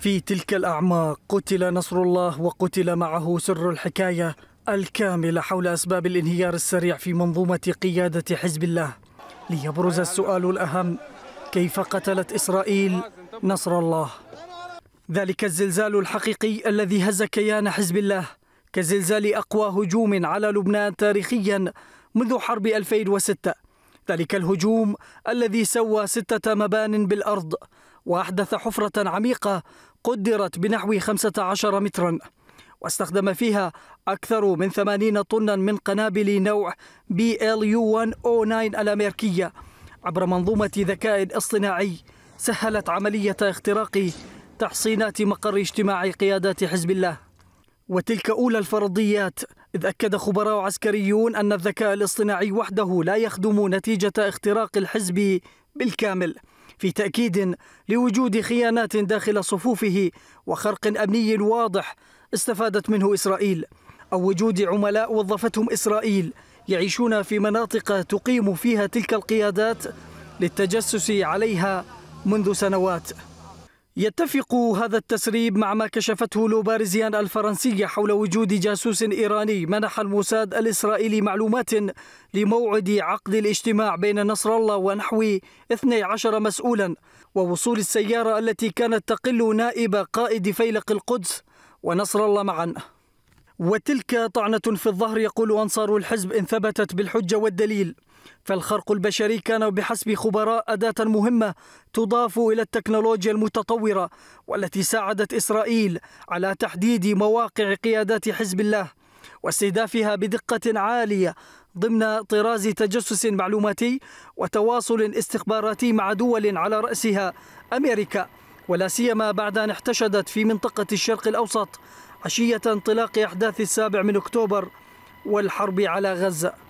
في تلك الأعماق قتل نصر الله وقتل معه سر الحكاية الكاملة حول أسباب الانهيار السريع في منظومة قيادة حزب الله ليبرز السؤال الأهم كيف قتلت إسرائيل نصر الله ذلك الزلزال الحقيقي الذي هز كيان حزب الله كزلزال أقوى هجوم على لبنان تاريخيا منذ حرب 2006 ذلك الهجوم الذي سوى ستة مبان بالأرض وأحدث حفرة عميقة قدرت بنحو 15 مترا واستخدم فيها أكثر من 80 طنا من قنابل نوع بي ال يو 109 الأمريكية عبر منظومة ذكاء اصطناعي سهلت عملية اختراق تحصينات مقر اجتماع قيادات حزب الله وتلك أولى الفرضيات إذ أكد خبراء عسكريون أن الذكاء الاصطناعي وحده لا يخدم نتيجة اختراق الحزب بالكامل في تأكيد لوجود خيانات داخل صفوفه وخرق أمني واضح استفادت منه إسرائيل أو وجود عملاء وظفتهم إسرائيل يعيشون في مناطق تقيم فيها تلك القيادات للتجسس عليها منذ سنوات يتفق هذا التسريب مع ما كشفته لوبارزيان الفرنسية حول وجود جاسوس إيراني منح الموساد الإسرائيلي معلومات لموعد عقد الاجتماع بين نصر الله ونحو 12 مسؤولا ووصول السيارة التي كانت تقل نائب قائد فيلق القدس ونصر الله معا وتلك طعنة في الظهر يقول أنصار الحزب إن ثبتت بالحجة والدليل فالخرق البشري كان بحسب خبراء أداة مهمة تضاف إلى التكنولوجيا المتطورة والتي ساعدت إسرائيل على تحديد مواقع قيادات حزب الله واستهدافها بدقة عالية ضمن طراز تجسس معلوماتي وتواصل استخباراتي مع دول على رأسها أمريكا ولا سيما بعد أن احتشدت في منطقة الشرق الأوسط عشية انطلاق أحداث السابع من أكتوبر والحرب على غزة